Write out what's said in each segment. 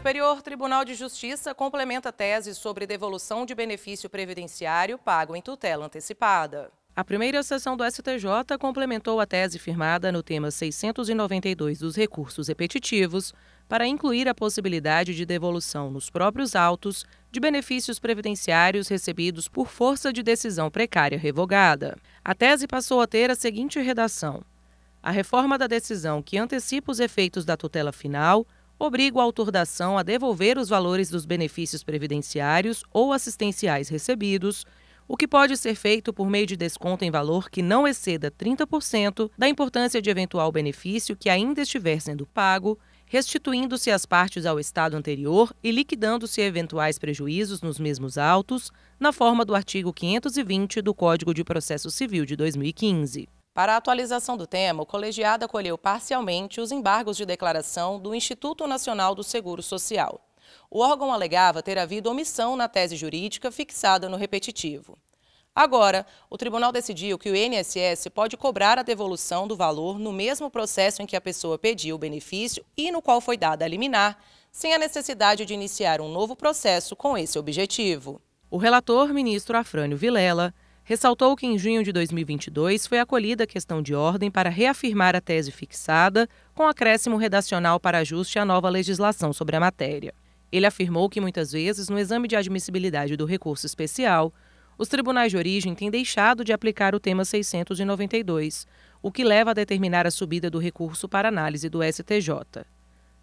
Superior Tribunal de Justiça complementa tese sobre devolução de benefício previdenciário pago em tutela antecipada. A primeira sessão do STJ complementou a tese firmada no tema 692 dos recursos repetitivos para incluir a possibilidade de devolução nos próprios autos de benefícios previdenciários recebidos por força de decisão precária revogada. A tese passou a ter a seguinte redação: A reforma da decisão que antecipa os efeitos da tutela final obriga o autor da ação a devolver os valores dos benefícios previdenciários ou assistenciais recebidos, o que pode ser feito por meio de desconto em valor que não exceda 30% da importância de eventual benefício que ainda estiver sendo pago, restituindo-se as partes ao estado anterior e liquidando-se eventuais prejuízos nos mesmos autos, na forma do artigo 520 do Código de Processo Civil de 2015. Para a atualização do tema, o colegiado acolheu parcialmente os embargos de declaração do Instituto Nacional do Seguro Social. O órgão alegava ter havido omissão na tese jurídica fixada no repetitivo. Agora, o tribunal decidiu que o INSS pode cobrar a devolução do valor no mesmo processo em que a pessoa pediu o benefício e no qual foi dada a liminar, sem a necessidade de iniciar um novo processo com esse objetivo. O relator, ministro Afrânio Vilela, ressaltou que em junho de 2022 foi acolhida a questão de ordem para reafirmar a tese fixada, com acréscimo redacional para ajuste à nova legislação sobre a matéria. Ele afirmou que muitas vezes, no exame de admissibilidade do recurso especial, os tribunais de origem têm deixado de aplicar o tema 692, o que leva a determinar a subida do recurso para análise do STJ.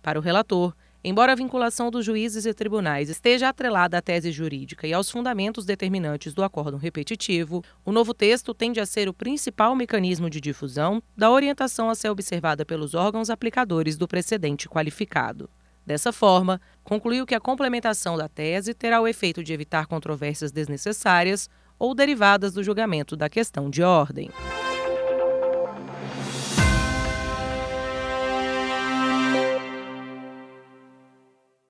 Para o relator, Embora a vinculação dos juízes e tribunais esteja atrelada à tese jurídica e aos fundamentos determinantes do acórdão repetitivo, o novo texto tende a ser o principal mecanismo de difusão da orientação a ser observada pelos órgãos aplicadores do precedente qualificado. Dessa forma, concluiu que a complementação da tese terá o efeito de evitar controvérsias desnecessárias ou derivadas do julgamento da questão de ordem.